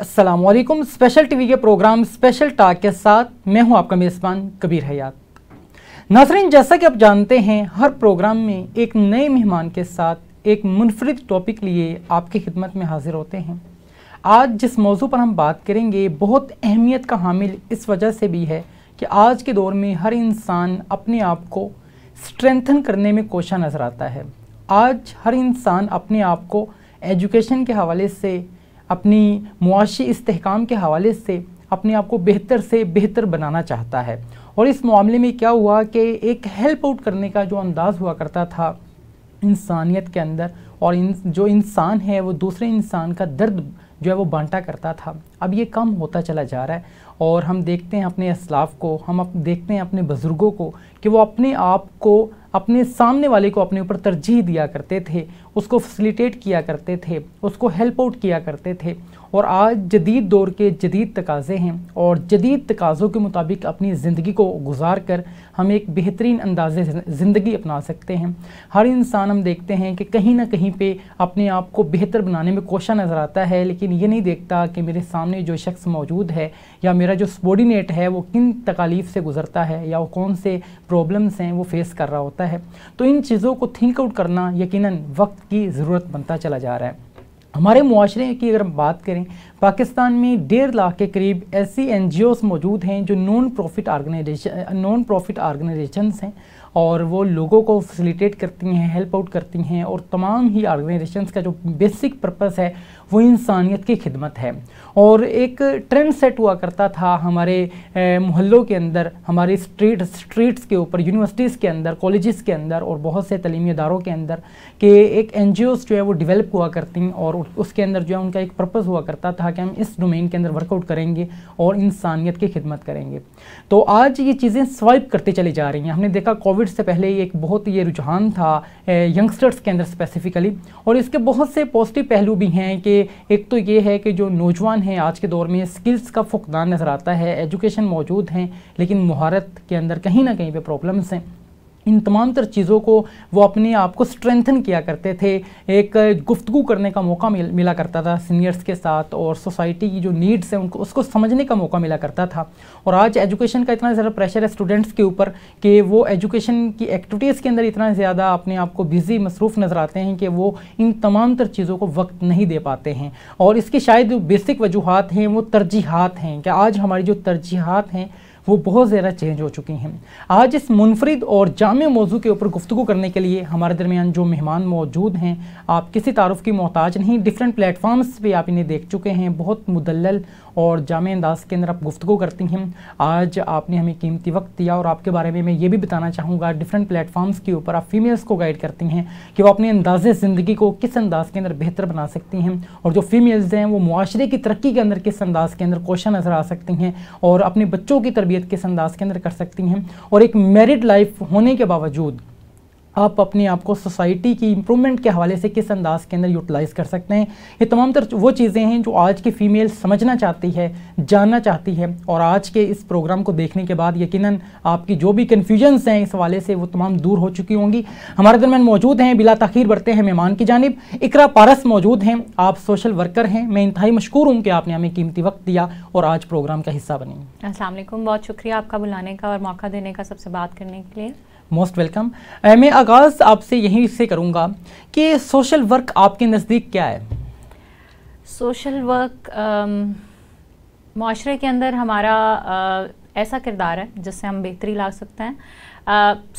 Aslam special TV के program special talk के साथ मैं हूं आपका मेज़बान कबीर हयात नासरीन जैसा कि आप जानते हैं हर प्रोग्राम में एक नए मेहमान के साथ एक मुनफरद टॉपिक लिए आपकी खिदमत में हाजिर होते हैं आज जिस मौजू पर हम बात करेंगे बहुत अहमियत का हामिल इस वजह से भी है कि आज के दौर में हर इंसान अपने आप को स्ट्रेंथन करने में कोशा नज़र आता है आज हर इंसान अपने आप को एजुकेशन के हवाले से अपनी मुआशी इसकाम के हवाले से अपने आप को बेहतर से बेहतर बनाना चाहता है और इस मामले में क्या हुआ कि एक हेल्प आउट करने का जो अंदाज़ हुआ करता था इंसानियत के अंदर और इन जो इंसान है वो दूसरे इंसान का दर्द जो है वो बांटा करता था अब ये कम होता चला जा रहा है और हम देखते हैं अपने असलाफ को हम अप, देखते हैं अपने बुज़ुर्गों को कि वो अपने आप को अपने सामने वाले को अपने ऊपर तरजीह दिया करते थे उसको फैसिलिटेट किया करते थे उसको हेल्प आउट किया करते थे और आज जदीद दौर के जदीद तकाज़े हैं और जदीद तकाज़ों के मुताबिक अपनी ज़िंदगी को गुजार कर हम एक बेहतरीन अंदाज़ ज़िंदगी अपना सकते हैं हर इंसान हम देखते हैं कि कहीं ना कहीं पे अपने आप को बेहतर बनाने में कोशा नज़र आता है लेकिन ये नहीं देखता कि मेरे सामने जो शख्स मौजूद है या मेरा जो सबॉर्डिनेट है वो किन तकालीफ से गुज़रता है या वो कौन से प्रॉब्लम्स हैं वो फेस कर रहा होता है तो इन चीज़ों को थिंक आउट करना यकीन वक्त की ज़रूरत बनता चला जा रहा है हमारे माशरे की अगर हम बात करें पाकिस्तान में डेढ़ लाख के करीब ऐसी एन मौजूद हैं जो non profit organisation non profit organisation हैं और वो लोगों को फैसिलिटेट करती हैं हेल्प आउट करती हैं और तमाम ही आर्गनाइजेशन का जो बेसिक पर्पस है वो इंसानियत की खिदमत है और एक ट्रेंड सेट हुआ करता था हमारे मोहल्लों के अंदर हमारे स्ट्रीट स्ट्रीट्स के ऊपर यूनिवर्सिटीज़ के अंदर कॉलेज़ के अंदर और बहुत से तलीमी इदारों के अंदर कि एक एन जो है वो डिवेलप हुआ करती और उसके अंदर जो है उनका एक पर्पज़ हुआ करता था कि हम इस डोमेन के अंदर वर्कआउट करेंगे और इंसानियत की खिदमत करेंगे तो आज ये चीज़ें स्वाइप करते चली जा रही हैं हमने देखा कोविड से पहले एक बहुत ये रुझान था यंगस्टर्स के अंदर स्पेसिफिकली और इसके बहुत से पॉजिटिव पहलू भी हैं कि एक तो ये है कि जो नौजवान है आज के दौर में स्किल्स का फुकदान नज़र आता है एजुकेशन मौजूद हैं लेकिन महारत के अंदर कहीं ना कहीं पे प्रॉब्लम्स हैं इन तमाम तर चीज़ों को वो अपने आप को स्ट्रेंथन किया करते थे एक गुफ्तु करने का मौका मिल, मिला करता था सीनियर्स के साथ और सोसाइटी की जो नीड्स हैं उनको उसको समझने का मौका मिला करता था और आज एजुकेशन का इतना ज़्यादा प्रेशर है स्टूडेंट्स के ऊपर कि वो एजुकेशन की एक्टिविटीज़ के अंदर इतना ज़्यादा अपने आप को बिज़ी मसरूफ़ नज़र आते हैं कि वो इन तमाम तर चीज़ों को वक्त नहीं दे पाते हैं और इसकी शायद बेसिक वजूहत हैं वो तरजीहत हैं कि आज हमारी जो तरजीहत हैं वो बहुत ज़्यादा चेंज हो चुकी हैं आज इस मुनफरद और जाम मौजू के ऊपर गुफ्तु करने के लिए हमारे दरमियान जो मेहमान मौजूद हैं आप किसी तारफ़ की मोहताज नहीं डिफरेंट प्लेटफॉर्म्स पर आप इन्हें देख चुके हैं बहुत मुदलल और जाम अंदाज के अंदर आप गुफ्तु करती हैं आज आपने हमें कीमती वक्त दिया और आपके बारे में मैं ये भी बताना चाहूँगा डिफरेंट प्लेटफॉर्म्स के ऊपर आप फीमेल्स को गाइड करती हैं कि वो अपने अंदाज ज़िंदगी को किस अंदाज के अंदर बेहतर बना सकती हैं और जो फीमेल्स हैं वो माशरे की तरक्की के अंदर किस अंदाज के अंदर कोशा नज़र आ सकती हैं और अपने बच्चों की तरबियत तरबियत किस अंदाज के अंदर कर सकती हैं और एक मेरिड लाइफ होने के बावजूद आप अपने आप को सोसाइटी की इम्प्रूवमेंट के हवाले से किस अंदाज के अंदर यूटिलाइज़ कर सकते हैं ये तमाम तर वो चीज़ें हैं जो आज की फ़ीमेल समझना चाहती है जानना चाहती है और आज के इस प्रोग्राम को देखने के बाद यकीनन आपकी जो भी कन्फ्यूजन्स हैं इस हवाले से वो तमाम दूर हो चुकी होंगी हमारे दरमियान मौजूद हैं बिला तखीर बढ़ते हैं मेहमान की जानब इकरा पारस मौजूद हैं आप सोशल वर्कर हैं मैं इंतहाई मशहूर हूँ कि आपने हमें कीमती वक्त दिया और आज प्रोग्राम का हिस्सा बनी असल बहुत शुक्रिया आपका बुलाने का और मौका देने का सबसे बात करने के लिए मोस्ट वेलकम मैं आगाज़ आपसे यहीं से करूँगा कि सोशल वर्क आपके नज़दीक क्या है सोशल वर्क माशरे के अंदर हमारा आ, ऐसा किरदार है जिससे हम बेहतरी ला सकते हैं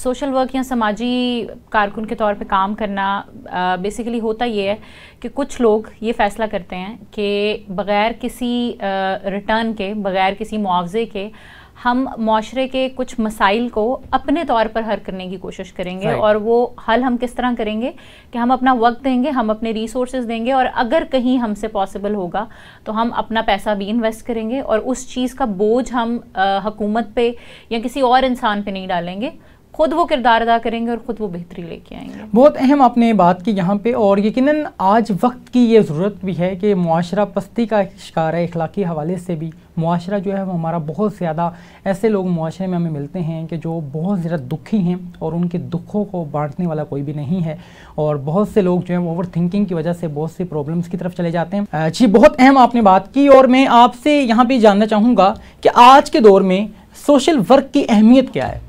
सोशल वर्क या समाजी कारकुन के तौर पे काम करना बेसिकली होता ये है कि कुछ लोग ये फ़ैसला करते हैं कि बग़ैर किसी रिटर्न के बग़ैर किसी मुआवजे के हम माशरे के कुछ मसाइल को अपने तौर पर हल करने की कोशिश करेंगे और वो हल हम किस तरह करेंगे कि हम अपना वक्त देंगे हम अपने रिसोर्स देंगे और अगर कहीं हमसे पॉसिबल होगा तो हम अपना पैसा भी इन्वेस्ट करेंगे और उस चीज़ का बोझ हम हकूमत पे या किसी और इंसान पे नहीं डालेंगे खुद वो किरदार अदा करेंगे और खुद वो बेहतरी लेके आएंगे बहुत अहम आपने बात की यहाँ पे और यकीन आज वक्त की ये ज़रूरत भी है कि मुआरा पस्ती का शिकार है इखलाकी हवाले से भी मुआरा जो है वो हमारा बहुत ज़्यादा ऐसे लोग मुआरे में हमें मिलते हैं कि जो बहुत ज़्यादा दुखी हैं और उनके दुखों को बांटने वाला कोई भी नहीं है और बहुत से लोग जो है ओवर थिंकिंग की वजह से बहुत सी प्रॉब्लम्स की तरफ चले जाते हैं जी बहुत अहम आपने बात की और मैं आपसे यहाँ पर जानना चाहूँगा कि आज के दौर में सोशल वर्क की अहमियत क्या है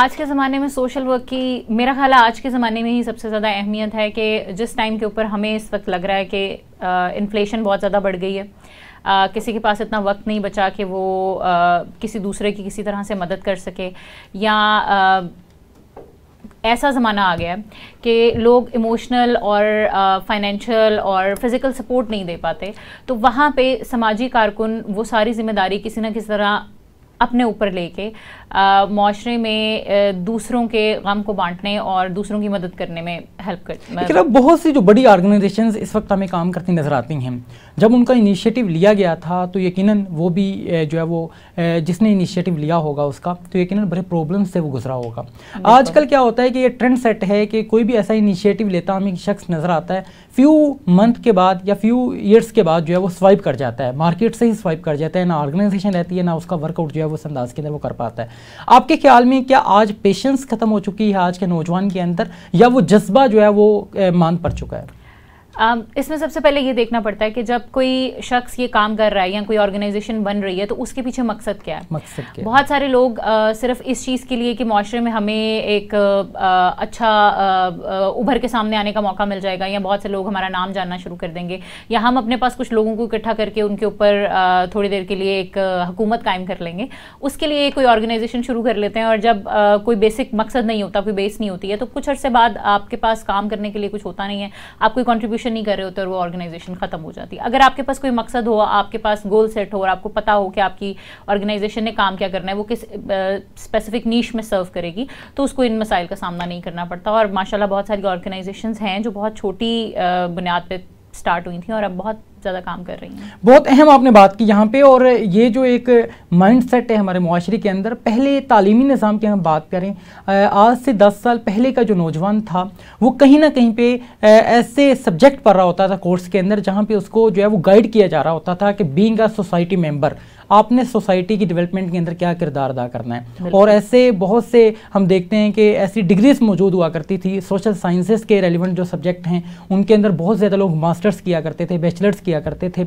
आज के ज़माने में सोशल वर्क की मेरा ख्याल है आज के ज़माने में ही सबसे ज़्यादा अहमियत है कि जिस टाइम के ऊपर हमें इस वक्त लग रहा है कि इन्फ्लेशन बहुत ज़्यादा बढ़ गई है आ, किसी के पास इतना वक्त नहीं बचा कि वो आ, किसी दूसरे की किसी तरह से मदद कर सके या आ, ऐसा ज़माना आ गया है कि लोग इमोशनल और फाइनेंशियल और फिज़िकल सपोर्ट नहीं दे पाते तो वहाँ पे समाजी कारकुन वो सारी जिम्मेदारी किसी ना किसी तरह अपने ऊपर लेके माशरे में दूसरों के गम को बांटने और दूसरों की मदद करने में हेल्प करती है मतलब बहुत सी जो बड़ी ऑर्गेनाइजेशन इस वक्त हमें काम करती नज़र आती हैं जब उनका इनिशिएटिव लिया गया था तो यकीनन वो भी जो है वो जिसने इनिशिएटिव लिया होगा उसका तो यकीनन बड़े प्रॉब्लम से वो गुजरा होगा आजकल क्या होता है कि ये ट्रेंड सेट है कि कोई भी ऐसा इनिशिएटिव लेता हमें शख्स नज़र आता है फ्यू मंथ के बाद या फ्यू ईयर्स के बाद जो है वो स्वाइप कर जाता है मार्केट से ही स्वाइप कर जाता है ना ऑर्गेनाइजेशन रहती है ना उसका वर्कआउट जो है वो अंदाज के अंदर वो कर पाता है आपके ख्याल में क्या आज पेशेंस खत्म हो चुकी है आज के नौजवान के अंदर या वो जज्बा जो है वो मान पड़ चुका है Um, इसमें सबसे पहले ये देखना पड़ता है कि जब कोई शख्स ये काम कर रहा है या कोई ऑर्गेनाइजेशन बन रही है तो उसके पीछे मकसद क्या है मकसद क्या बहुत सारे लोग आ, uh, सिर्फ इस चीज़ के लिए कि माशरे में हमें एक आ, uh, uh, अच्छा आ, उभर के सामने आने का मौका मिल जाएगा या बहुत से लोग हमारा नाम जानना शुरू कर देंगे या हम अपने पास कुछ लोगों को इकट्ठा करके उनके ऊपर थोड़ी देर के लिए एक हुकूमत कायम कर लेंगे उसके लिए कोई ऑर्गेनाइजेशन शुरू कर लेते हैं और जब कोई बेसिक मकसद नहीं होता कोई बेस नहीं होती है तो कुछ अर्से बाद आपके पास काम करने के लिए कुछ होता नहीं है आप कोई कॉन्ट्रीब्यूशन कंट्रीब्यूशन नहीं कर रहे होते और वो ऑर्गेनाइजेशन खत्म हो जाती है अगर आपके पास कोई मकसद हो आपके पास गोल सेट हो और आपको पता हो कि आपकी ऑर्गेनाइजेशन ने काम क्या करना है वो किस स्पेसिफिक नीच में सर्व करेगी तो उसको इन मसाइल का सामना नहीं करना पड़ता और माशाला बहुत सारी ऑर्गेनाइजेशन हैं जो बहुत छोटी बुनियाद पर स्टार्ट हुई थी और अब बहुत ज़्यादा काम कर रही हैं बहुत अहम आपने बात की यहाँ पे और ये जो एक माइंड सेट है हमारे माशरे के अंदर पहले तालीमी निज़ाम की हम बात करें आज से 10 साल पहले का जो नौजवान था वो कहीं ना कहीं पे ऐसे सब्जेक्ट पढ़ रहा होता था कोर्स के अंदर जहाँ पे उसको जो है वो गाइड किया जा रहा होता था कि बींग अ सोसाइटी मेम्बर आपने सोसाइटी की डेवलपमेंट के अंदर क्या किरदार अदा करना है और ऐसे बहुत से हम देखते हैं कि ऐसी डिग्रीज मौजूद हुआ करती थी सोशल साइंसेस के रेलिवेंट जो सब्जेक्ट हैं उनके अंदर बहुत ज़्यादा लोग मास्टर्स किया करते थे बैचलर्स किया करते थे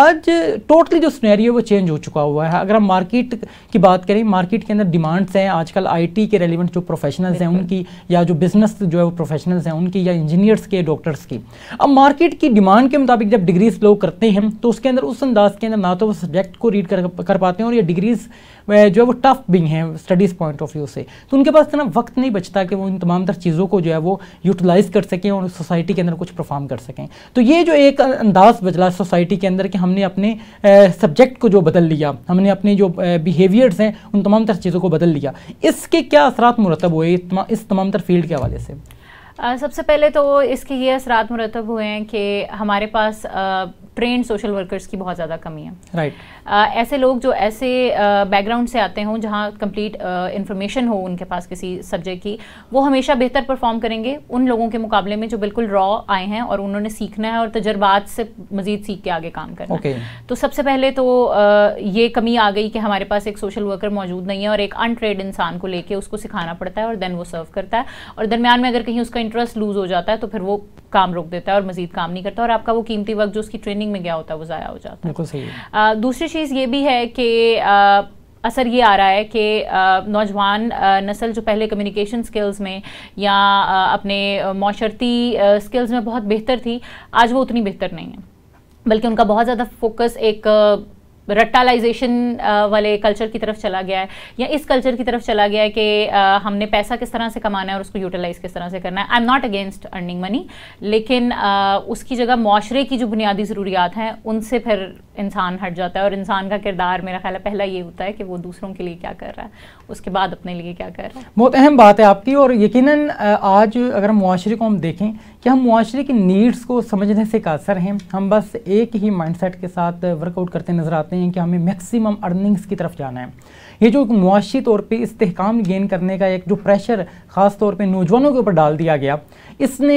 आज टोटली जो स्नैरी है वो चेंज हो चुका हुआ है अगर हम मार्केट की बात करें मार्केट के अंदर डिमांड्स हैं आजकल आई के रेलिवेंट जो प्रोफेशनल्स हैं उनकी या जो बिजनेस जो है वो प्रोफेशनल्स हैं उनकी या इंजीनियर्स के डॉक्टर्स की अब मार्केट की डिमांड के मुताबिक जब डिग्रीज लोग करते हैं तो उसके अंदर उस अंदाज के अंदर ना तो वो सब्जेक्ट को रीड कर कर पाते हैं और ये डिग्रीज़ जो है वो टफ भी हैं स्टडीज़ पॉइंट ऑफ व्यू से तो उनके पास इतना वक्त नहीं बचता कि वो इन तमाम तर चीज़ों को जो है वो यूटिलाइज़ कर सकें और सोसाइटी के अंदर कुछ परफॉर्म कर सकें तो ये जो एक अंदाज बदला सोसाइटी के अंदर कि हमने अपने सब्जेक्ट को जो बदल लिया हमने अपने जो बिहेवियर्स हैं उन तमाम तर चीज़ों को बदल लिया इसके क्या असरात मुरतब हुए इस तमाम तर फील्ड के हवाले से Uh, सबसे पहले तो इसके ये असरात मुरतब हुए हैं कि हमारे पास ट्रेन सोशल वर्कर्स की बहुत ज़्यादा कमी है राइट right. ऐसे लोग जो ऐसे बैकग्राउंड से आते हों जहाँ कंप्लीट इन्फॉर्मेशन हो उनके पास किसी सब्जेक्ट की वो हमेशा बेहतर परफॉर्म करेंगे उन लोगों के मुकाबले में जो बिल्कुल रॉ आए हैं और उन्होंने सीखना है और तजर्बात से मजीद सीख के आगे काम करना okay. है तो सबसे पहले तो ये कमी आ गई कि हमारे पास एक सोशल वर्कर मौजूद नहीं है और एक अनट्रेड इंसान को लेके उसको सिखाना पड़ता है और देन वो सर्व करता है और दरमियान में अगर कहीं उसका इंटरेस्ट लूज हो जाता है तो फिर वो काम रोक देता है और मजीद काम नहीं करता और आपका वो कीमती वक्त जो उसकी ट्रेनिंग में गया होता है वो ज़ाया हो जाता है है दूसरी चीज़ चीज़ ये भी है कि असर ये आ रहा है कि नौजवान नस्ल जो पहले कम्युनिकेशन स्किल्स में या अपने माशरती स्किल्स में बहुत बेहतर थी आज वो उतनी बेहतर नहीं है बल्कि उनका बहुत ज़्यादा फोकस एक रट्टालाइजेशन वाले कल्चर की तरफ चला गया है या इस कल्चर की तरफ चला गया है कि हमने पैसा किस तरह से कमाना है और उसको यूटिलाइज किस तरह से करना है I am not against earning money लेकिन उसकी जगह माशरे की जो बुनियादी ज़रूरियात हैं उनसे फिर इंसान हट जाता है और इंसान का किरदार मेरा ख्याल है पहला ये होता है कि वो दूसरों के लिए क्या कर रहा है उसके बाद अपने लिए क्या कर रहा है बहुत अहम बात है आपकी और यकीन आज अगर माशरे को हम देखें कि हम माशरे की नीड्स को समझने से कासर हैं हम बस एक ही सेट के साथ वर्कआउट करते नज़र आते हैं हैं कि हमें मैक्सिमम अर्निंग्स की तरफ जाना है ये जो एक मुआशी तौर पर इस्तेकाम गेन करने का एक जो प्रेशर ख़ास तौर पर नौजवानों के ऊपर डाल दिया गया इसने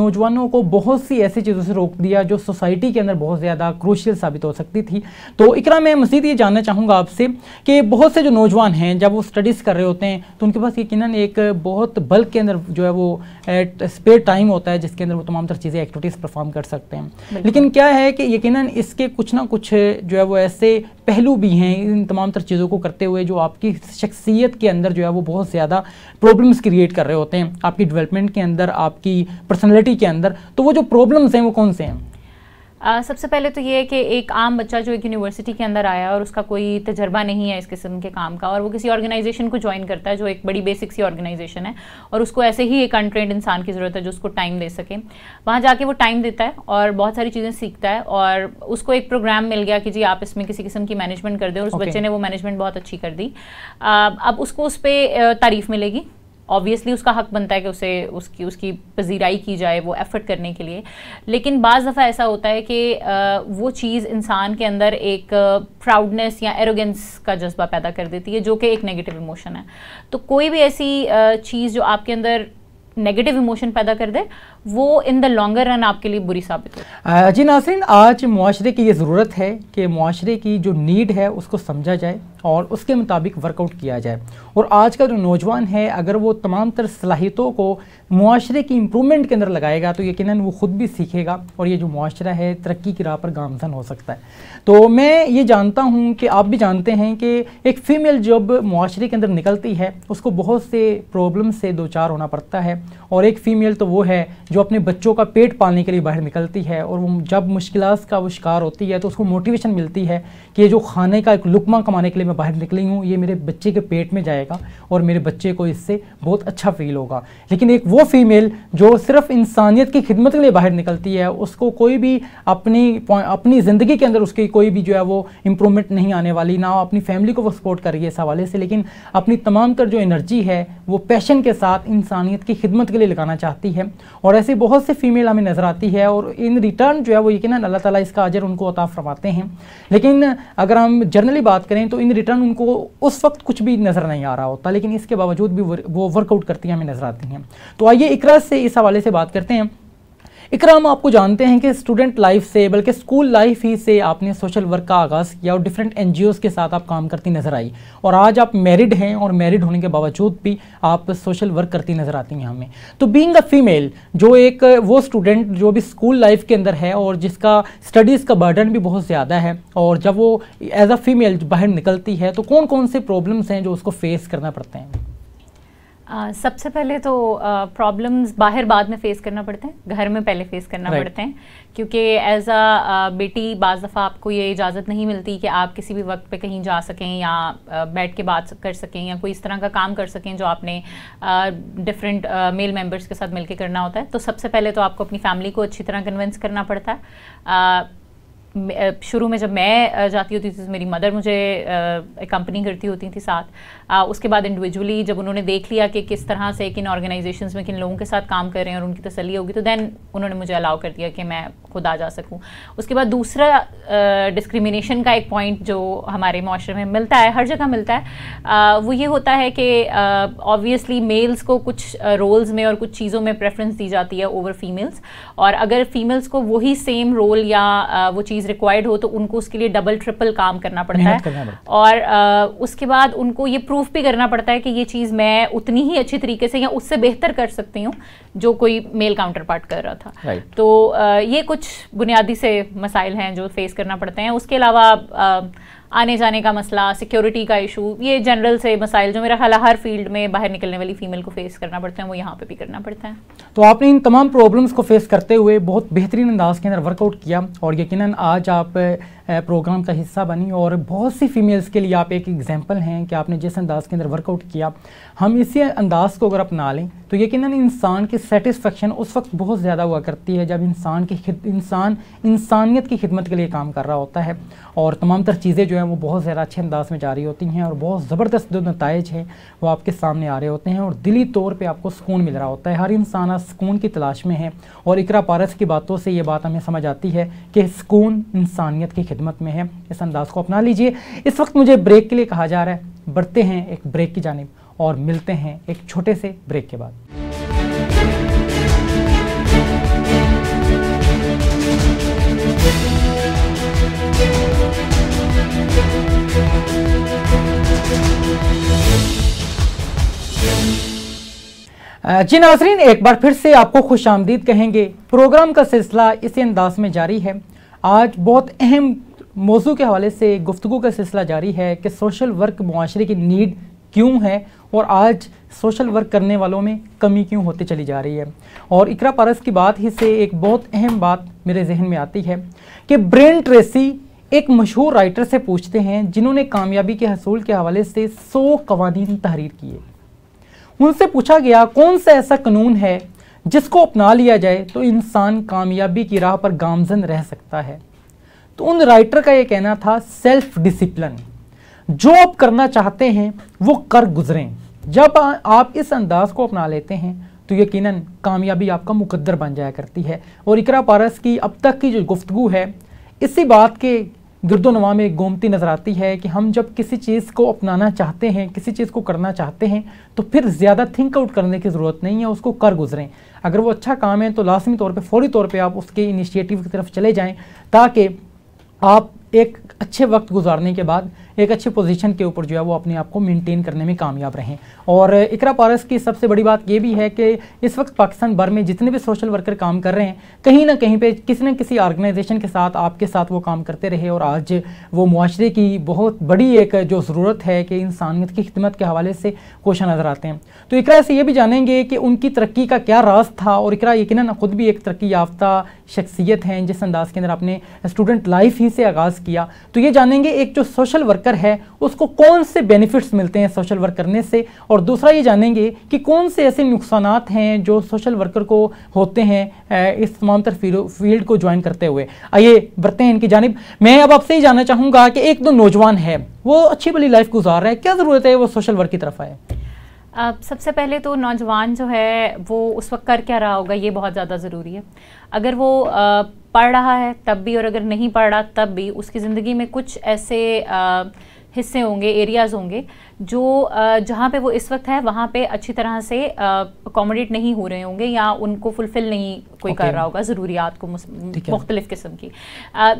नौजवानों को बहुत सी ऐसी चीज़ों से रोक दिया जो सोसाइटी के अंदर बहुत ज़्यादा क्रोशियल साबित हो सकती थी तो इकरा मैं मज़ीद ये जानना चाहूँगा आपसे कि बहुत से जो नौजवान हैं जब वो स्टडीज़ कर रहे होते हैं तो उनके पास यकीन एक बहुत बल्क के अंदर जो है वो स्पेयर टाइम होता है जिसके अंदर वो तमाम तरह चीज़ें एक्टिविटीज़ परफॉर्म कर सकते हैं लेकिन क्या है कि यकीन इसके कुछ ना कुछ जो है वो ऐसे पहलू भी हैं इन तमाम तरह चीज़ों को करते हुए में जो आपकी शख्सियत के अंदर जो है वो बहुत ज़्यादा प्रॉब्लम्स क्रिएट कर रहे होते हैं आपकी डेवलपमेंट के अंदर आपकी पर्सनैलिटी के अंदर तो वो जो प्रॉब्लम्स हैं वो कौन से हैं आ, सबसे पहले तो ये है कि एक आम बच्चा जो एक यूनिवर्सिटी के अंदर आया और उसका कोई तजर्बा नहीं है इस किस्म के काम का और वो किसी ऑर्गेनाइजेशन को ज्वाइन करता है जो एक बड़ी बेसिक सी ऑर्गेनाइजेशन है और उसको ऐसे ही एक अनट्रेंड इंसान की ज़रूरत है जो उसको टाइम दे सके वहाँ जाके वो टाइम देता है और बहुत सारी चीज़ें सीखता है और उसको एक प्रोग्राम मिल गया कि जी आप इसमें किसी किस्म की मैनेजमेंट कर दें और उस okay. बच्चे ने वो मैनेजमेंट बहुत अच्छी कर दी अब उसको उस पर तारीफ़ मिलेगी ऑब्वियसली उसका हक बनता है कि उसे उसकी उसकी पजीराई की जाए वो एफ़र्ट करने के लिए लेकिन बज़ दफ़ा ऐसा होता है कि आ, वो चीज़ इंसान के अंदर एक प्राउडनेस या एरोगेंस का जज्बा पैदा कर देती है जो कि एक नेगेटिव इमोशन है तो कोई भी ऐसी चीज़ जो आपके अंदर नेगेटिव इमोशन पैदा कर दे वो इन द लॉन्गर रन आपके लिए बुरी साबित हो जी नासिन आज मुआरे की ये ज़रूरत है कि माशरे की जो नीड है उसको समझा जाए और उसके मुताबिक वर्कआउट किया जाए और आज का जो नौजवान है अगर वो तमाम तर सलाहितों को माशरे की इम्प्रूवमेंट के अंदर लगाएगा तो यकीन वो ख़ुद भी सीखेगा और ये जो माशरा है तरक्की की राह पर गामजन हो सकता है तो मैं ये जानता हूँ कि आप भी जानते हैं कि एक फ़ीमेल जब माशरे के अंदर निकलती है उसको बहुत से प्रॉब्लम से दो चार होना पड़ता है और एक फ़ीमेल तो वो है जो अपने बच्चों का पेट पालने के लिए बाहर निकलती है और वो जब मुश्किल का वो शिकार होती है तो उसको मोटिवेशन मिलती है कि ये जो खाने का एक लुकमा कमाने के लिए मैं बाहर निकली हूँ ये मेरे बच्चे के पेट में जाएगा और मेरे बच्चे को इससे बहुत अच्छा फील होगा लेकिन एक वो फ़ीमेल जो सिर्फ इंसानियत की खिदमत के लिए बाहर निकलती है उसको कोई भी अपनी अपनी ज़िंदगी के अंदर उसकी कोई भी जो है वो इम्प्रूवमेंट नहीं आने वाली ना अपनी फैमिली को वो सपोर्ट कर रही है इस हवाले से लेकिन अपनी तमाम तर जो एनर्जी है वो पैशन के साथ इंसानियत की खिदमत के लिए लिए लगाना चाहती है और ऐसे बहुत से फीमेल हमें नज़र आती है और इन रिटर्न जो है वो यकीन अल्लाह ताला इसका अजर उनको अता फरमाते हैं लेकिन अगर हम जनरली बात करें तो इन रिटर्न उनको उस वक्त कुछ भी नज़र नहीं आ रहा होता लेकिन इसके बावजूद भी वो वर्कआउट करती हमें नज़र आती हैं तो आइए इकरा से इस हवाले से बात करते हैं इकराम आपको जानते हैं कि स्टूडेंट लाइफ से बल्कि स्कूल लाइफ ही से आपने सोशल वर्क का आगाज़ किया और डिफरेंट एन के साथ आप काम करती नज़र आई और आज आप मैरिड हैं और मैरिड होने के बावजूद भी आप सोशल वर्क करती नज़र आती हैं हमें तो बींग अ फीमेल जो एक वो स्टूडेंट जो भी स्कूल लाइफ के अंदर है और जिसका स्टडीज़ का बर्डन भी बहुत ज़्यादा है और जब वो एज अ फीमेल बाहर निकलती है तो कौन कौन से प्रॉब्लम्स हैं जो उसको फेस करना पड़ते हैं सबसे पहले तो प्रॉब्लम्स uh, बाहर बाद में फेस करना पड़ते हैं घर में पहले फेस करना right. पड़ते हैं क्योंकि एज अ बेटी बाज़ दफ़ा आपको ये इजाज़त नहीं मिलती कि आप किसी भी वक्त पे कहीं जा सकें या uh, बैठ के बात कर सकें या कोई इस तरह का काम कर सकें जो आपने डिफरेंट मेल मेम्बर्स के साथ मिलकर करना होता है तो सबसे पहले तो आपको अपनी फैमिली को अच्छी तरह कन्विंस करना पड़ता है शुरू में जब मैं जाती होती थी तो मेरी मदर मुझे कंपनी करती होती थी साथ आ, उसके बाद इंडिविजुअली जब उन्होंने देख लिया कि किस तरह से किन ऑर्गेनाइजेशन में किन लोगों के साथ काम कर रहे हैं और उनकी तसली होगी तो दैन उन्होंने मुझे अलाउ कर दिया कि मैं खुद आ जा सकूँ उसके बाद दूसरा डिस्क्रिमिनेशन का एक पॉइंट जो हमारे माशरे में मिलता है हर जगह मिलता है आ, वो ये होता है कि ऑब्वियसली मेल्स को कुछ रोल्स में और कुछ चीज़ों में प्रेफरेंस दी जाती है ओवर फीमेल्स और अगर फीमेल्स को वही सेम रोल या वो चीज़ चीज़ रिक्वायर्ड हो तो उनको उसके लिए डबल ट्रिपल काम करना पड़ता है और उसके बाद उनको ये प्रूफ भी करना पड़ता है कि ये चीज़ मैं उतनी ही अच्छी तरीके से या उससे बेहतर कर सकती हूँ जो कोई मेल काउंटर पार्ट कर रहा था तो ये कुछ बुनियादी से मसाइल हैं जो फेस करना पड़ते हैं उसके अलावा आने जाने का मसला सिक्योरिटी का इशू ये जनरल से मसाइल जो मेरा ख्याल हर फील्ड में बाहर निकलने वाली फीमेल को फेस करना पड़ता है वो यहाँ पे भी करना पड़ता है तो आपने इन तमाम प्रॉब्लम्स को फेस करते हुए बहुत बेहतरीन अंदाज के अंदर वर्कआउट किया और यकीन आज आप प्रोग्राम का हिस्सा बनी और बहुत सी फीमेल्स के लिए आप एक एग्जांपल हैं कि आपने जिस अंदाज के अंदर वर्कआउट किया हम इसी अंदाज को अगर अपना लें तो यकीन इंसान की सेटिस्फेक्शन उस वक्त बहुत ज़्यादा हुआ करती है जब इंसान की इंसान इंसानियत की खिदमत के लिए काम कर रहा होता है और तमाम तर चीज़ें जो हैं वो बहुत ज़्यादा अच्छे अंदाज में जारी होती हैं और बहुत ज़बरदस्त जो नतज हैं वो आपके सामने आ रहे होते हैं और दिली तौर पर आपको सुकून मिल रहा होता है हर इंसान आज सुकून की तलाश में है और इकरा पारस की बातों से ये बात हमें समझ आती है कि सुकून इंसानियत की खिदमत में है इस अंदाज को अपना लीजिए इस वक्त मुझे ब्रेक के लिए कहा जा रहा है बढ़ते हैं एक ब्रेक की जानब और मिलते हैं एक छोटे से ब्रेक के बाद जी नाजरीन एक बार फिर से आपको खुश आमदीद कहेंगे प्रोग्राम का सिलसिला इसी अंदाज में जारी है आज बहुत अहम मौजू के हवाले से गुफ्तु का सिलसिला जारी है कि सोशल वर्क माशरे की नीड क्यों है और आज सोशल वर्क करने वालों में कमी क्यों होती चली जा रही है और इकरा पारस की बात ही से एक बहुत अहम बात मेरे जहन में आती है कि ब्रेन ट्रेसी एक मशहूर राइटर से पूछते हैं जिन्होंने कामयाबी के हसूल के हवाले से सौ कवानीन तहरीर किए उनसे पूछा गया कौन सा ऐसा कानून है जिसको अपना लिया जाए तो इंसान कामयाबी की राह पर गामजन रह सकता है तो उन राइटर का ये कहना था सेल्फ डिसिप्लिन जो आप करना चाहते हैं वो कर गुजरें जब आप इस अंदाज को अपना लेते हैं तो यकीनन कामयाबी आपका मुकद्दर बन जाया करती है और इकरा पारस की अब तक की जो गुफ्तु है इसी बात के गिरदोनवा में गोमती नज़र आती है कि हम जब किसी चीज़ को अपनाना चाहते हैं किसी चीज़ को करना चाहते हैं तो फिर ज़्यादा थिंक आउट करने की ज़रूरत नहीं है उसको कर गुजरें अगर वो अच्छा काम है तो लाजमी तौर पर फौरी तौर पर आप उसके इनिशिएटिव की तरफ चले जाएँ ताकि आप एक अच्छे वक्त गुजारने के बाद एक अच्छी पोजीशन के ऊपर जो है वो अपने आप को मेनटेन करने में कामयाब रहें और इकरा पारस की सबसे बड़ी बात यह भी है कि इस वक्त पाकिस्तान भर में जितने भी सोशल वर्कर काम कर रहे हैं कहीं ना कहीं पर किसी न किसी ऑर्गेनाइजेशन के साथ आपके साथ वो काम करते रहे और आज वो मुआरे की बहुत बड़ी एक जो ज़रूरत है कि इंसानियत की खिदमत के हवाले से क्वेश्चन नज़र आते हैं तो इकरा से ये भी जानेंगे कि उनकी तरक्की का क्या राज था और इकरा यकीन खुद भी एक तरक्की याफ्ता शख्सियत हैं जिस अंदाज के अंदर आपने स्टूडेंट लाइफ ही से आगाज़ किया तो ये जानेंगे एक जो सोशल वर्क वर्कर है उसको कौन से बेनिफिट्स मिलते हैं सोशल वर्क करने से और दूसरा ये जानेंगे कि कौन से ऐसे नुकसान हैं जो सोशल वर्कर को होते हैं इस तमाम तर फील्ड को ज्वाइन करते हुए आइए बढ़ते हैं इनकी जानब मैं अब आपसे ही जानना चाहूँगा कि एक दो नौजवान है वो अच्छी भली लाइफ गुजार रहा है क्या ज़रूरत है वो सोशल वर्क की तरफ आए अब सबसे पहले तो नौजवान जो है वो उस वक्त कर क्या रहा होगा ये बहुत ज़्यादा ज़रूरी है अगर वो पढ़ रहा है तब भी और अगर नहीं पढ़ रहा तब भी उसकी ज़िंदगी में कुछ ऐसे हिस्से होंगे एरियाज़ होंगे जो जहाँ पे वो इस वक्त है वहाँ पे अच्छी तरह से अकोमोडेट नहीं हो रहे होंगे या उनको फुलफिल नहीं कोई okay. कर रहा होगा ज़रूरियात को मुख्तलिफ़ किस्म की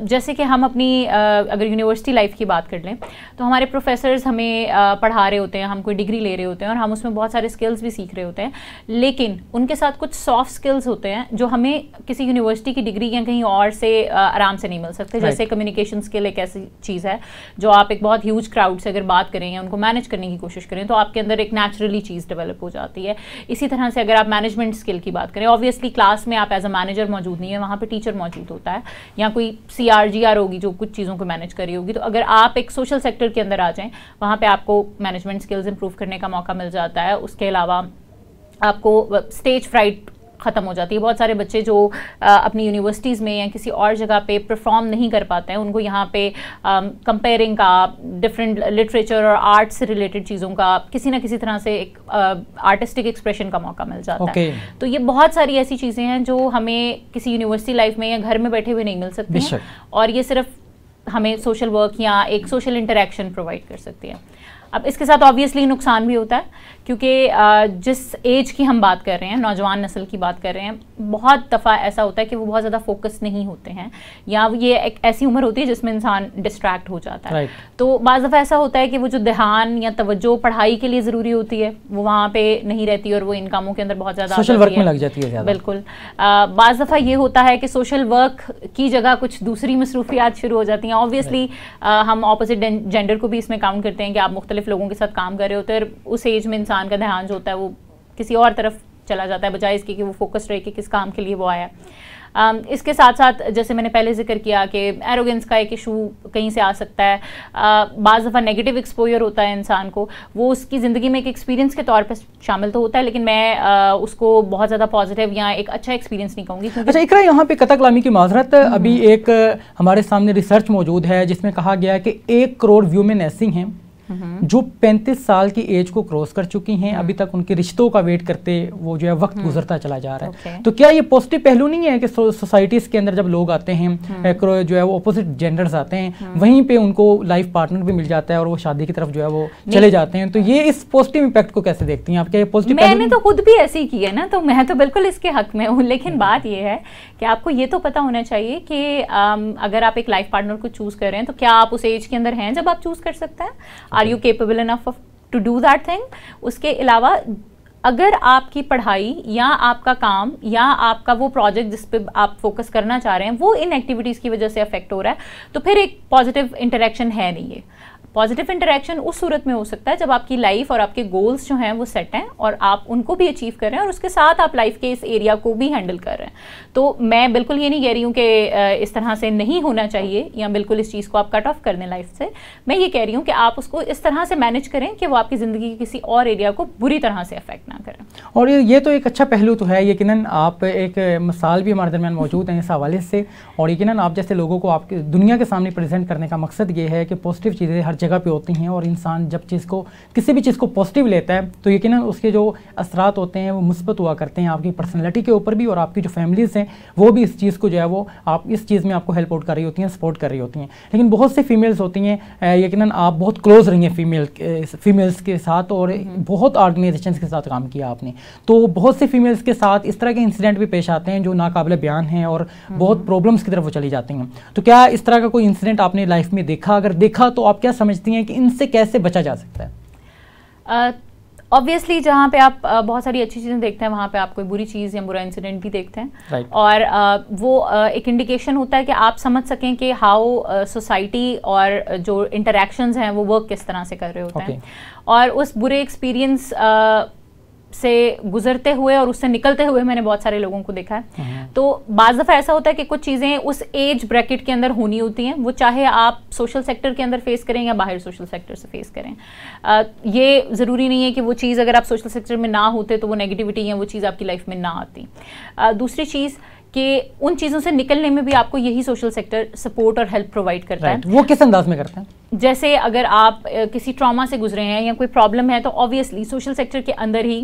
जैसे कि हम अपनी अगर यूनिवर्सिटी लाइफ की बात कर लें तो हमारे प्रोफेसर्स हमें पढ़ा रहे होते हैं हम कोई डिग्री ले रहे होते हैं और हम उसमें बहुत सारे स्किल्स भी सीख रहे होते हैं लेकिन उनके साथ कुछ सॉफ्ट स्किल्स होते हैं जो हमें किसी यूनिवर्सिटी की डिग्री या कहीं और से आराम से नहीं मिल सकते right. जैसे कम्युनिकेशन स्किल एक ऐसी चीज़ है जो आप एक बहुत ह्यूज क्राउड से अगर बात करें या उनको मैनेज मैनेज करने की कोशिश करें तो आपके अंदर एक नेचुरली चीज़ डेवलप हो जाती है इसी तरह से अगर आप मैनेजमेंट स्किल की बात करें ऑब्वियसली क्लास में आप एज अ मैनेजर मौजूद नहीं है वहाँ पर टीचर मौजूद होता है या कोई सी आर जी आर होगी जो कुछ चीज़ों को मैनेज करी होगी तो अगर आप एक सोशल सेक्टर के अंदर आ जाएँ वहाँ पर आपको मैनेजमेंट स्किल्स इंप्रूव करने का मौका मिल जाता है उसके अलावा आपको स्टेज uh, फ्राइट ख़त्म हो जाती है बहुत सारे बच्चे जो अपनी यूनिवर्सिटीज़ में या किसी और जगह पे परफॉर्म नहीं कर पाते हैं उनको यहाँ पे कंपेयरिंग का डिफरेंट लिटरेचर और आर्ट से रिलेटेड चीज़ों का किसी ना किसी तरह से एक आर्टिस्टिक एक्सप्रेशन का मौका मिल जाता okay. है तो ये बहुत सारी ऐसी चीज़ें हैं जो हमें किसी यूनिवर्सिटी लाइफ में या घर में बैठे हुए नहीं मिल सकती और ये सिर्फ हमें सोशल वर्क या एक सोशल इंटरेक्शन प्रोवाइड कर सकती है अब इसके साथ ऑब्वियसली नुकसान भी होता है क्योंकि जिस एज की हम बात कर रहे हैं नौजवान नस्ल की बात कर रहे हैं बहुत दफ़ा ऐसा होता है कि वो बहुत ज़्यादा फोकस नहीं होते हैं या ये एक ऐसी उम्र होती है जिसमें इंसान डिस्ट्रैक्ट हो जाता है तो बज़ दफ़ा ऐसा होता है कि वो जो ध्यान या तवज्जो पढ़ाई के लिए ज़रूरी होती है वो वहाँ पर नहीं रहती और वो इन कामों के अंदर बहुत ज़्यादा सोशल वर्क में लग जाती है बिल्कुल बाज़ दफ़ा ये होता है कि सोशल वर्क की जगह कुछ दूसरी मसरूफियात शुरू हो जाती हैं ऑब्वियसली हम ऑपोजिट जेंडर को भी इसमें काउंट करते हैं कि आप मुख्तलि सिर्फ लोगों के साथ काम कर रहे होते हैं उस एज में इंसान का ध्यान जो होता है वो किसी और तरफ चला जाता है बजाय इसके कि वो फोकस रहे कि किस काम के लिए वो आया um, इसके साथ साथ जैसे मैंने पहले जिक्र किया कि एरोगेंस का एक इशू कहीं से आ सकता है uh, बाज़ दफ़ा नेगेटिव एक्सपोजर होता है इंसान को वो उसकी ज़िंदगी में एक एक्सपीरियंस के तौर पर शामिल तो होता है लेकिन मैं uh, उसको बहुत ज़्यादा पॉजिटिव या एक अच्छा एक्सपीरियंस नहीं कहूँगी अच्छा इकरा यहाँ पे कतक लामी की माजरत अभी हम्म। एक हमारे सामने रिसर्च मौजूद है जिसमें कहा गया है कि एक करोड़ व्यू में हैं हम्म। जो 35 साल की एज को क्रॉस कर चुकी हैं अभी हम्म। तक उनके रिश्तों का वेट करते वो जो है वक्त हम्म। गुजरता चला जा रहा है तो क्या ये पॉजिटिव पहलू नहीं है कि सोसाइटीज के अंदर जब लोग आते हैं जो है वो अपोजिट जेंडर्स आते हैं वहीं पे उनको लाइफ पार्टनर भी मिल जाता है और वो शादी की तरफ जो है वो चले जाते हैं तो ये इस पॉजिटिव इम्पैक्ट को कैसे देखती है आप क्या ये पॉजिटिव मैंने तो खुद भी ऐसे ही किया ना तो मैं तो बिल्कुल इसके हक में हूँ लेकिन बात यह है कि आपको ये तो पता होना चाहिए कि um, अगर आप एक लाइफ पार्टनर को चूज़ कर रहे हैं तो क्या आप उस एज के अंदर हैं जब आप चूज़ कर सकते हैं are you capable enough of to do that thing उसके अलावा अगर आपकी पढ़ाई या आपका काम या आपका वो प्रोजेक्ट जिस पे आप फोकस करना चाह रहे हैं वो इन एक्टिविटीज़ की वजह से अफेक्ट हो रहा है तो फिर एक पॉजिटिव इंटरेक्शन है नहीं है पॉजिटिव इंटरेक्शन उस सूरत में हो सकता है जब आपकी लाइफ और आपके गोल्स जो हैं वो सेट हैं और आप उनको भी अचीव कर रहे हैं और उसके साथ आप लाइफ के इस एरिया को भी हैंडल कर रहे हैं तो मैं बिल्कुल ये नहीं कह रही हूँ कि इस तरह से नहीं होना चाहिए या बिल्कुल इस चीज़ को आप कट ऑफ कर दें लाइफ से मैं ये कह रही हूँ कि आप उसको इस तरह से मैनेज करें कि वो आपकी ज़िंदगी के किसी और एरिया को बुरी तरह से अफेक्ट ना करें और ये तो एक अच्छा पहलू तो है यकीन आप एक मिसाल भी हमारे दरमियान मौजूद हैं इस हवाले से और यकीन आप जैसे लोगों को आपके दुनिया के सामने प्रेजेंट करने का मकसद ये है कि पॉजिटिव चीज़ें हर जगह पे होती हैं और इंसान जब चीज़ को किसी भी चीज़ को पॉजिटिव लेता है तो यकीन उसके जो असरात होते हैं वो मुस्बत हुआ करते हैं आपकी पर्सनैलिटी के ऊपर भी और आपकी जो फैमिलीज़ हैं वो भी इस चीज़ को जो है वो आप इस चीज़ में आपको हेल्प आउट कर रही होती हैं सपोर्ट कर रही होती हैं लेकिन बहुत सी फीमेल्स होती हैं यकीन आप बहुत क्लोज रही हैं फीमेल फीमेल्स के साथ और हम्म। बहुत ऑर्गेनाइजेशन के साथ काम किया आपने तो बहुत से फीमेल्स के साथ इस तरह के इंसिडेंट भी पेश आते हैं जो नाकबले बयान हैं और हम्म। बहुत प्रॉब्लम्स की तरफ वो चली जाती हैं तो क्या इस तरह का कोई इंसिडेंट आपने लाइफ में देखा अगर देखा तो आप क्या समझ समझती हैं कि इनसे कैसे बचा जा सकता है ऑब्वियसली uh, जहाँ पे आप uh, बहुत सारी अच्छी चीज़ें देखते हैं वहाँ पे आप कोई बुरी चीज़ या बुरा इंसिडेंट भी देखते हैं right. और uh, वो uh, एक इंडिकेशन होता है कि आप समझ सकें कि हाउ सोसाइटी uh, और जो इंटरेक्शंस हैं वो वर्क किस तरह से कर रहे होते okay. हैं और उस बुरे एक्सपीरियंस uh, से गुजरते हुए और उससे निकलते हुए मैंने बहुत सारे लोगों को देखा है हम्म। तो बाज दफ़ा ऐसा होता है कि कुछ चीज़ें उस एज ब्रैकेट के अंदर होनी होती हैं वो चाहे आप सोशल सेक्टर के अंदर फेस करें या बाहर सोशल सेक्टर से फेस करें आ, ये ज़रूरी नहीं है कि वो चीज़ अगर आप सोशल सेक्टर में ना होते तो वो नेगेटिविटी या वो चीज़ आपकी लाइफ में ना आती आ, दूसरी चीज़ कि उन चीज़ों से निकलने में भी आपको यही सोशल सेक्टर सपोर्ट और हेल्प प्रोवाइड करता right. है वो किस अंदाज में करते हैं जैसे अगर आप किसी ट्रॉमा से गुजरे हैं या कोई प्रॉब्लम है तो ऑब्वियसली सोशल सेक्टर के अंदर ही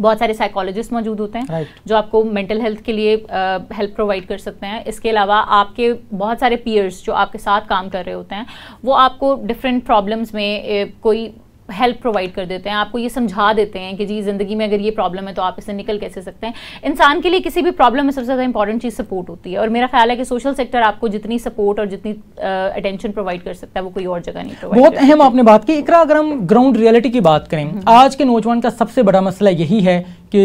बहुत सारे साइकोलॉजिस्ट मौजूद होते हैं right. जो आपको मेंटल हेल्थ के लिए हेल्प uh, प्रोवाइड कर सकते हैं इसके अलावा आपके बहुत सारे पीयर्स जो आपके साथ काम कर रहे होते हैं वो आपको डिफरेंट प्रॉब्लम्स में ए, कोई हेल्प प्रोवाइड कर देते हैं आपको ये समझा देते हैं कि जी ज़िंदगी में अगर ये प्रॉब्लम है तो आप इससे निकल कैसे सकते हैं इंसान के लिए किसी भी प्रॉब्लम में सबसे ज़्यादा इंपॉर्टेंट चीज़ सपोर्ट होती है और मेरा ख्याल है कि सोशल सेक्टर आपको जितनी सपोर्ट और जितनी अटेंशन प्रोवाइड कर सकता है वो कोई और जगह नहीं प्रोवाइड बहुत अहम आपने बात की इकरा अगर हम ग्राउंड रियलिटी की बात करें हम्म। आज के नौजवान का सबसे बड़ा मसला यही है कि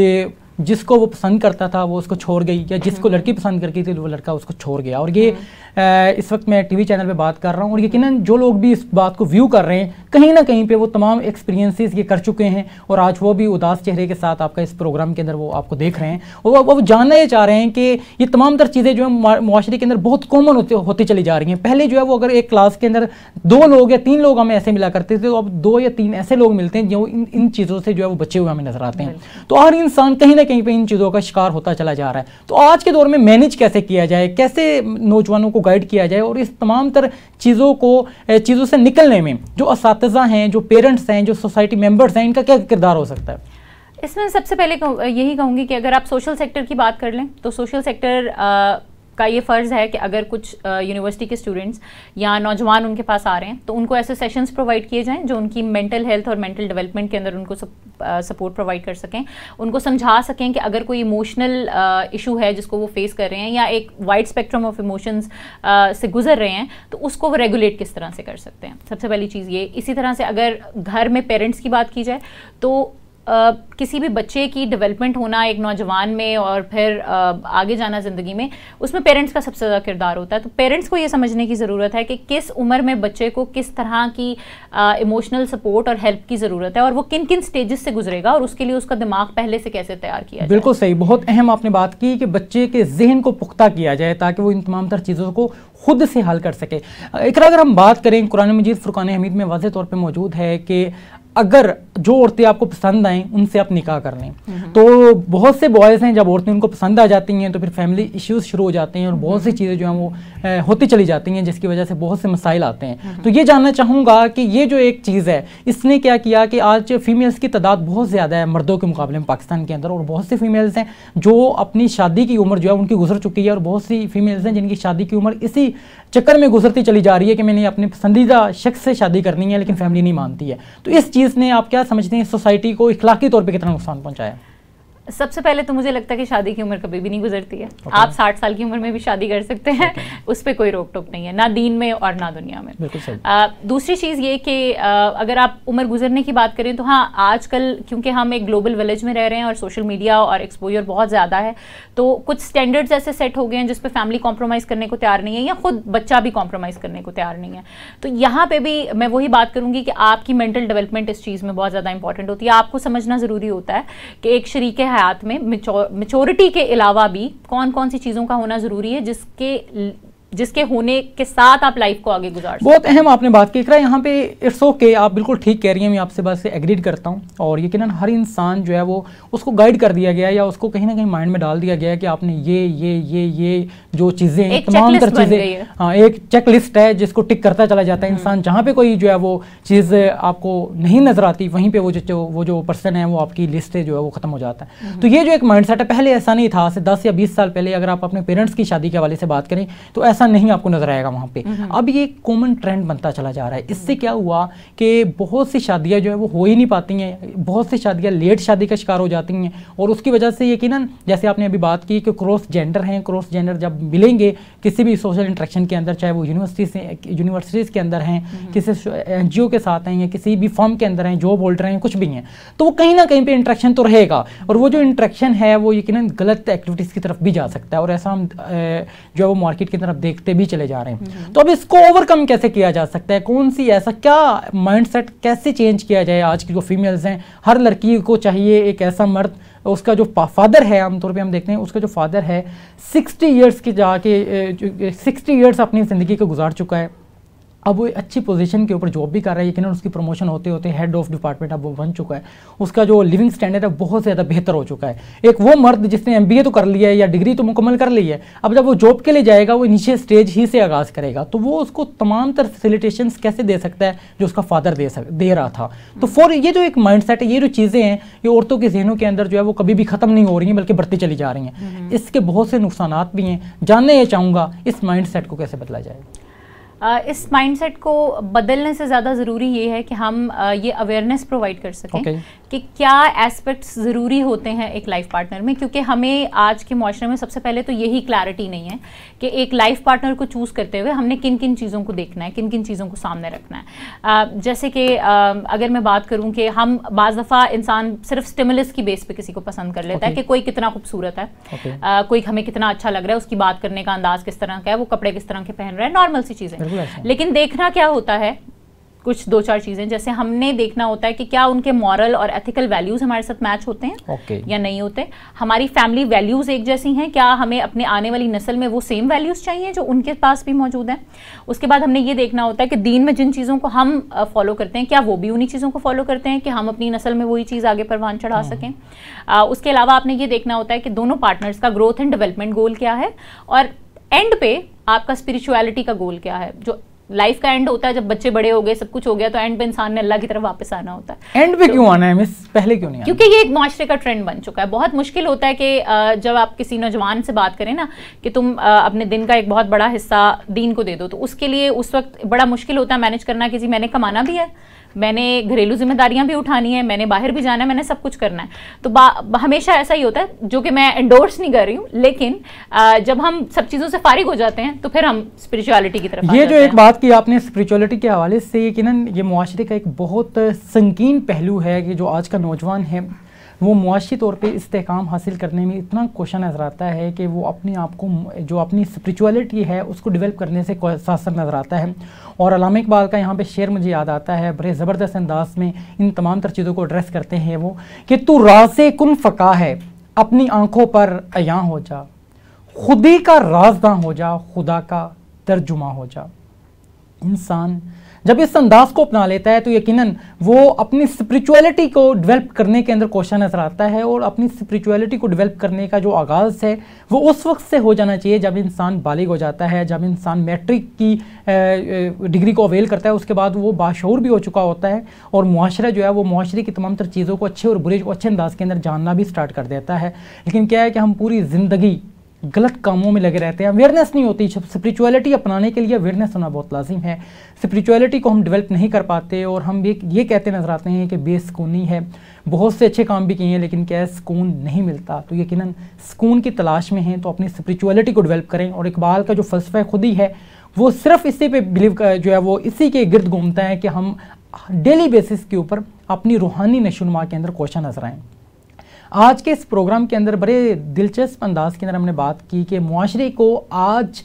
जिसको वो पसंद करता था वो उसको छोड़ गई या जिसको हम्म। लड़की पसंद करती थी वो लड़का उसको छोड़ गया और ये आ, हम्म। इस वक्त मैं टीवी चैनल पे बात कर रहा हूँ और यकीन जो लोग भी इस बात को व्यू कर रहे हैं कहीं ना कहीं पे वो तमाम एक्सपीरियंसेस ये कर चुके हैं और आज वो भी उदास चेहरे के साथ आपका इस प्रोग्राम के अंदर वो आपको देख रहे हैं और वो, जानना ये चाह रहे हैं कि ये तमाम तर चीज़ें जो है माशरे के अंदर बहुत कॉमन होते होती चली जा रही हैं पहले जो है वो अगर एक क्लास के अंदर दो लोग या तीन लोग हमें ऐसे मिला करते थे तो अब दो या तीन ऐसे लोग मिलते हैं जो इन चीज़ों से जो है वो बचे हुए हमें नजर आते हैं तो हर इंसान कहीं ना ना कहीं पर इन चीज़ों का शिकार होता चला जा रहा है तो आज के दौर में मैनेज कैसे किया जाए कैसे नौजवानों को गाइड किया जाए और इस तमाम तर चीज़ों को चीज़ों से निकलने में जो इस हैं जो पेरेंट्स हैं जो सोसाइटी मेम्बर्स हैं इनका क्या किरदार हो सकता है इसमें सबसे पहले यही कहूँगी कि अगर आप सोशल सेक्टर की बात कर लें तो सोशल सेक्टर का ये फ़र्ज़ है कि अगर कुछ यूनिवर्सिटी के स्टूडेंट्स या नौजवान उनके पास आ रहे हैं तो उनको ऐसे सेशंस प्रोवाइड किए जाएं जो उनकी मेंटल हेल्थ और मेंटल डेवलपमेंट के अंदर उनको सपोर्ट प्रोवाइड कर सकें उनको समझा सकें कि अगर कोई इमोशनल इशू है जिसको वो फेस कर रहे हैं या एक वाइड स्पेक्ट्रम ऑफ इमोशंस से गुजर रहे हैं तो उसको वो रेगुलेट किस तरह से कर सकते हैं सबसे पहली चीज़ ये इसी तरह से अगर घर में पेरेंट्स की बात की जाए तो किसी भी बच्चे की डेवलपमेंट होना एक नौजवान में और फिर आगे जाना ज़िंदगी में उसमें पेरेंट्स का सबसे ज़्यादा किरदार होता है तो पेरेंट्स को ये समझने की ज़रूरत है कि किस उम्र में बच्चे को किस तरह की इमोशनल सपोर्ट और हेल्प की ज़रूरत है और वो किन किन स्टेजेस से गुजरेगा और उसके लिए उसका दिमाग पहले से कैसे तैयार किया जाए बिल्कुल सही बहुत अहम आपने बात की कि बच्चे के जहन को पुख्ता किया जाए ताकि वो इन तमाम तर चीज़ों को खुद से हल कर सके एक अगर हम बात करें कुरान मजीद फुरकान हमीद में वाज तौर पर मौजूद है कि अगर जो औरतें आपको पसंद आए उनसे आप निकाह कर लें हम्म। तो बहुत से बॉयज़ हैं जब औरतें उनको पसंद आ जाती हैं तो फिर फैमिली इश्यूज शुरू हो जाते हैं और बहुत सी हम्म। चीज़ें जो हैं वो ए, होती चली जाती हैं जिसकी वजह से बहुत से मसाइल आते हैं हम्म। तो ये जानना चाहूँगा कि ये जो एक चीज़ है इसने क्या किया कि आज फीमेल्स की तादाद बहुत ज़्यादा है मर्दों के मुकाबले में पाकिस्तान के अंदर और बहुत सी फीमेल्स हैं जो अपनी शादी की उम्र जो है उनकी गुजर चुकी है और बहुत सी फीमेल्स हैं जिनकी शादी की उम्र इसी चक्कर में गुजरती चली जा रही है कि मैंने अपने पसंदीदा शख्स से शादी करनी है लेकिन फैमिली नहीं मानती है तो इस चीज़ चीज़ ने आप क्या समझते हैं सोसाइटी को इखलाकी तौर पर कितना नुकसान पहुंचाया सबसे पहले तो मुझे लगता है कि शादी की उम्र कभी भी नहीं गुजरती है okay. आप साठ साल की उम्र में भी शादी कर सकते हैं okay. उस पर कोई रोक टोक नहीं है ना दीन में और ना दुनिया में आ, दूसरी चीज़ ये कि अगर आप उम्र गुजरने की बात करें तो हाँ आजकल क्योंकि हम एक ग्लोबल विलेज में रह रहे हैं और सोशल मीडिया और एक्सपोजर बहुत ज़्यादा है तो कुछ स्टैंडर्ड्स ऐसे सेट हो गए हैं जिस पर फैमिली कॉम्प्रोमाइज़ करने को तैयार नहीं है या खुद बच्चा भी कॉम्प्रोमाइज़ करने को तैयार नहीं है तो यहाँ पर भी मैं वही बात करूँगी कि आपकी मेंटल डेवलपमेंट इस चीज़ में बहुत ज़्यादा इंपॉर्टेंट होती है आपको समझना ज़रूरी होता है कि एक शरीक हयात में मेचोरिटी के अलावा भी कौन कौन सी चीज़ों का होना ज़रूरी है जिसके जिसके होने के साथ आप लाइफ को आगे गुजार बहुत अहम आपने बात की करा यहाँ पे इट्स ओके आप बिल्कुल ठीक कह रही हैं मैं आपसे बस एग्रीड करता हूँ और यकीन हर इंसान जो है वो उसको गाइड कर दिया गया या उसको कहीं ना कहीं माइंड में डाल दिया गया कि आपने ये ये ये ये जो चीज़ें तमाम तरह चीज़ें हाँ एक चेक लिस्ट है जिसको टिक करता चला जाता है हम्म। इंसान जहाँ पे कोई जो है वो चीज़ आपको नहीं नजर आती वहीं पर वो जो वो जो पर्सन है वो आपकी लिस्ट जो है वो खत्म हो जाता है हम्म। तो ये जो एक माइंड है पहले ऐसा नहीं था से दस या बीस साल पहले अगर आप अपने पेरेंट्स की शादी के हवाले से बात करें तो ऐसा ऐसा नहीं आपको नजर आएगा वहां पे अब ये कॉमन ट्रेंड बनता चला जा रहा है इससे क्या हुआ कि बहुत सी शादियां जो है वो हो ही नहीं पाती हैं बहुत सी शादियां लेट शादी का शिकार हो जाती हैं और उसकी वजह से यकीन जैसे आपने अभी बात की कि क्रॉस जेंडर हैं क्रॉस जेंडर जब मिलेंगे किसी भी सोशल इंट्रेक्शन के अंदर चाहे वो यूनिवर्सिटी से यूनिवर्सिटीज़ के अंदर हैं किसी एन के साथ हैं या किसी भी फॉर्म के अंदर हैं जॉब होल्डर हैं कुछ भी हैं तो वो कहीं ना कहीं पर इंट्रेक्शन तो रहेगा और वो जो इंट्रेक्शन है वो यकीन गलत एक्टिविटीज़ की तरफ भी जा सकता है और ऐसा हम जो है वो मार्केट की तरफ देख देखते भी चले जा रहे हैं हम्म। तो अब इसको ओवरकम कैसे किया जा सकता है कौन सी ऐसा क्या माइंडसेट कैसे चेंज किया जाए आज की जो फीमेल्स हैं हर लड़की को चाहिए एक ऐसा मर्द उसका जो फादर है आमतौर पे हम देखते हैं उसका जो फादर है सिक्सटी ईयर्स की जाके सिक्सटी ईयर्स अपनी ज़िंदगी को गुजार चुका है अब वो अच्छी पोजीशन के ऊपर जॉब भी कर रहा है लेकिन उसकी प्रमोशन होते होते हेड ऑफ डिपार्टमेंट अब वो बन चुका है उसका जो लिविंग स्टैंडर्ड है बहुत ज़्यादा बेहतर हो चुका है एक वो मर्द जिसने एम तो कर लिया है या डिग्री तो मुकम्मल कर ली है अब जब वो जॉब के लिए जाएगा वो इनिशियल स्टेज ही से आगाज़ करेगा तो वो उसको तमाम तर फैसिलिटेशन कैसे दे सकता है जो उसका फादर दे सक दे रहा था तो फॉर ये जो एक माइंड है ये जो चीज़ें हैं ये औरतों के जहनों के अंदर जो है वो कभी भी ख़त्म नहीं हो रही हैं बल्कि बढ़ती चली जा रही हैं हम्म। इसके बहुत से नुकसान भी हैं जानना ये चाहूँगा इस माइंड को कैसे बदला जाए इस माइंडसेट को बदलने से ज़्यादा ज़रूरी ये है कि हम ये अवेयरनेस प्रोवाइड कर सकें okay. कि क्या एस्पेक्ट्स ज़रूरी होते हैं एक लाइफ पार्टनर में क्योंकि हमें आज के माशरे में सबसे पहले तो यही क्लैरिटी नहीं है कि एक लाइफ पार्टनर को चूज़ करते हुए हमने किन किन चीज़ों को देखना है किन किन चीज़ों को सामने रखना है आ, जैसे कि अगर मैं बात करूँ कि हम बाज़ दफ़ा इंसान सिर्फ स्टिमुलस की बेस पर किसी को पसंद कर लेता okay. है कि कोई कितना खूबसूरत है okay. आ, कोई हमें कितना अच्छा लग रहा है उसकी बात करने का अंदाज़ किस तरह का है वो कपड़े किस तरह के पहन रहे हैं नॉर्मल सी चीज़ें लेकिन देखना क्या होता है कुछ दो चार चीज़ें जैसे हमने देखना होता है कि क्या उनके मॉरल और एथिकल वैल्यूज़ हमारे साथ मैच होते हैं okay. या नहीं होते हमारी फैमिली वैल्यूज़ एक जैसी हैं क्या हमें अपने आने वाली नस्ल में वो सेम वैल्यूज़ चाहिए जो उनके पास भी मौजूद हैं उसके बाद हमने ये देखना होता है कि दीन में जिन चीज़ों को हम फॉलो करते हैं क्या वो भी उन्हीं चीज़ों को फॉलो करते हैं कि हम अपनी नस्ल में वही चीज़ आगे परवान चढ़ा हाँ। सकें उसके अलावा आपने ये देखना होता है कि दोनों पार्टनर्स का ग्रोथ एंड डेवलपमेंट गोल क्या है और एंड पे आपका स्पिरिचुअलिटी का गोल क्या है जो लाइफ का एंड होता है जब बच्चे बड़े हो गए सब कुछ हो गया तो एंड पे इंसान ने अल्लाह की तरफ वापस आना होता है एंड पे तो, क्यों आना है मिस पहले क्यों नहीं क्योंकि ये एक माशरे का ट्रेंड बन चुका है बहुत मुश्किल होता है कि जब आप किसी नौजवान से बात करें ना कि तुम अपने दिन का एक बहुत बड़ा हिस्सा दीन को दे दो तो उसके लिए उस वक्त बड़ा मुश्किल होता है मैनेज करना कि जी मैंने कमाना भी है मैंने घरेलू जिम्मेदारियां भी उठानी है मैंने बाहर भी जाना है मैंने सब कुछ करना है तो हमेशा ऐसा ही होता है जो कि मैं एंडोर्स नहीं कर रही हूँ लेकिन आ, जब हम सब चीज़ों से फारिग हो जाते हैं तो फिर हम स्पिरिचुअलिटी की तरफ ये जो एक बात की आपने स्पिरिचुअलिटी के हवाले से यकीन ये, माशरे का एक बहुत संगीन पहलू है कि जो आज का नौजवान है वो मुआशी तौर पे इस्तेकाम हासिल करने में इतना कोशा नज़र आता है कि वो अपने आप को जो अपनी स्परिचुअलिटी है उसको डिवेल्प करने से सासर नज़र आता है और अलामा इकबाल का यहाँ पे शेर मुझे याद आता है बड़े ज़बरदस्त अंदाज में इन तमाम तर चीज़ों को एड्रेस करते हैं वो कि तू राज कन फ़का है अपनी आँखों पर अया हो जा खुदी का राजदा हो जा खुदा का तर्जुमा हो जा इंसान जब इस अंदाज को अपना लेता है तो यकीनन वो अपनी स्पिरिचुअलिटी को डेवलप करने के अंदर कोशा नजर आता है और अपनी स्पिरिचुअलिटी को डेवलप करने का जो आगाज़ है वो उस वक्त से हो जाना चाहिए जब इंसान बालिग हो जाता है जब इंसान मैट्रिक की डिग्री को अवेल करता है उसके बाद वो बाशूर भी हो चुका होता है और मुआरा जो है वो माशरे की तमाम तर चीज़ों को अच्छे और बुरे को अच्छे अंदाज के अंदर जानना भी स्टार्ट कर देता है लेकिन क्या है कि हम पूरी ज़िंदगी गलत कामों में लगे रहते हैं अवेयरनेस नहीं होती स्पिरिचुअलिटी अपनाने के लिए अवेयरनेस होना बहुत लाजिम है स्पिरिचुअलिटी को हम डेवलप नहीं कर पाते और हम भी ये कहते नजर आते हैं कि बेसकूनी है बहुत से अच्छे काम भी किए हैं लेकिन क्या सुकून नहीं मिलता तो यकीन सुकून की तलाश में हैं तो अपनी स्परिचुअलिटी को डिवेल्प करें और इकबाल का जो फलसफा खुद ही है वो सिर्फ इसी पे बिलीव जो है वो इसी के गिर्द घूमता है कि हम डेली बेसिस के ऊपर अपनी रूहानी नशोनुमा के अंदर कोशा नजर आएँ आज के इस प्रोग्राम के अंदर बड़े दिलचस्प अंदाज के अंदर हमने बात की कि माशरे को आज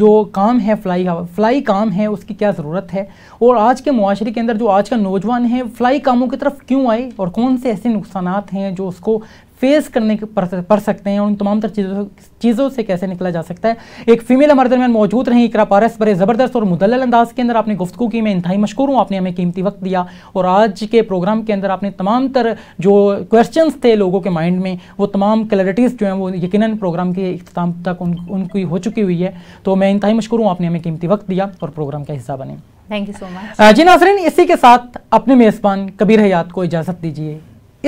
जो काम है फ्लाई फ्लाई काम है उसकी क्या ज़रूरत है और आज के माशरे के अंदर जो आज का नौजवान है फ्लाई कामों की तरफ क्यों आए और कौन से ऐसे नुकसान हैं जो उसको फेस करने पड़ सकते हैं और उन तमाम तरह चीज़ों चीज़ों से कैसे निकला जा सकता है एक फीमेल हमारे दरमियान मौजूद रही इकरा पारस बड़े ज़बरदस्त और मुदल अंदाज के अंदर आपने गुफ्तु की मैं इंतहाई मशहूर हूँ आपने हमें कीमती वक्त दिया और आज के प्रोग्राम के अंदर आपने तमाम तर जो क्वेश्चन थे लोगों के माइंड में वो तमाम क्लैरिटीज़ जो हैं वो यकीन प्रोग्राम के अख्ताम तक उन, उनकी हो चुकी हुई है तो मैं इंतहाई मशहूर हूँ आपने हमें कीमती वक्त दिया और प्रोग्राम का हिस्सा बने thank you so much ji Nasreen इसी के साथ अपने मेज़बान कबीर हयात को इजाज़त दीजिए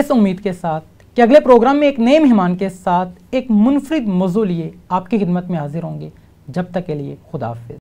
इस उम्मीद के साथ कि अगले प्रोग्राम में एक नए मेहमान के साथ एक मुनफरद मौजू लिए आपकी खिदमत में हाजिर होंगे जब तक के लिए खुदाफिज